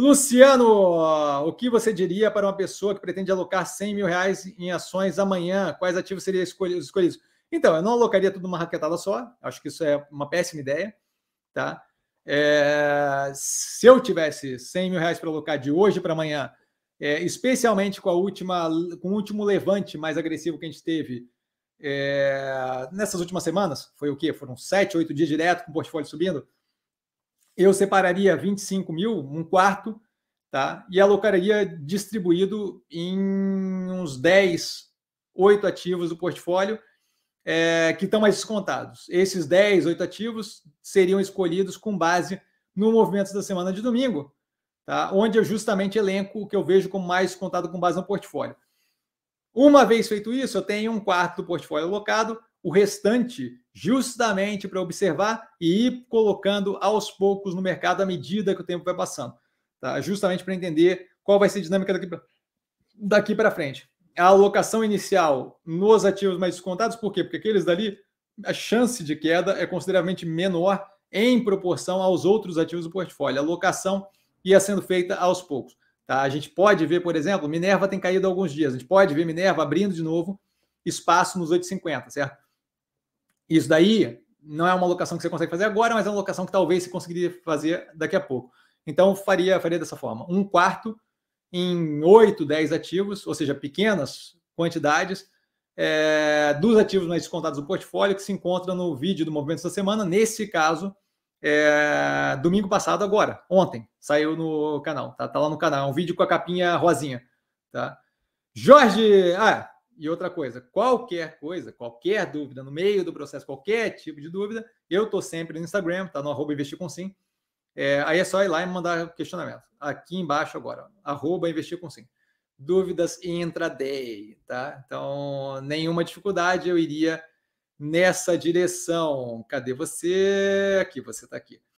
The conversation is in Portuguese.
Luciano, o que você diria para uma pessoa que pretende alocar 100 mil reais em ações amanhã? Quais ativos seriam escolhidos? Então, eu não alocaria tudo numa raquetada só. Acho que isso é uma péssima ideia, tá? É, se eu tivesse 100 mil reais para alocar de hoje para amanhã, é, especialmente com a última, com o último levante mais agressivo que a gente teve é, nessas últimas semanas, foi o quê? Foram 7, 8 dias direto com o portfólio subindo eu separaria 25 mil, um quarto, tá? e alocaria distribuído em uns 10, 8 ativos do portfólio é, que estão mais descontados. Esses 10, 8 ativos seriam escolhidos com base no movimento da semana de domingo, tá? onde eu justamente elenco o que eu vejo como mais descontado com base no portfólio. Uma vez feito isso, eu tenho um quarto do portfólio alocado, o restante justamente para observar e ir colocando aos poucos no mercado à medida que o tempo vai passando, tá? justamente para entender qual vai ser a dinâmica daqui para daqui frente. A alocação inicial nos ativos mais descontados, por quê? Porque aqueles dali, a chance de queda é consideravelmente menor em proporção aos outros ativos do portfólio. A alocação ia sendo feita aos poucos. Tá? A gente pode ver, por exemplo, Minerva tem caído há alguns dias, a gente pode ver Minerva abrindo de novo espaço nos 8,50, certo? Isso daí não é uma locação que você consegue fazer agora, mas é uma locação que talvez você conseguiria fazer daqui a pouco. Então, faria, faria dessa forma: um quarto em 8, 10 ativos, ou seja, pequenas quantidades é, dos ativos mais descontados do portfólio que se encontra no vídeo do movimento da semana. Nesse caso, é, domingo passado, agora, ontem, saiu no canal, tá, tá lá no canal. É um vídeo com a capinha rosinha. Tá? Jorge, ah, e outra coisa, qualquer coisa, qualquer dúvida no meio do processo, qualquer tipo de dúvida, eu estou sempre no Instagram, tá no arroba investir com sim. É, aí é só ir lá e mandar questionamento. Aqui embaixo agora, arroba investir com sim. Dúvidas intraday, tá? Então, nenhuma dificuldade, eu iria nessa direção. Cadê você? Aqui, você está aqui.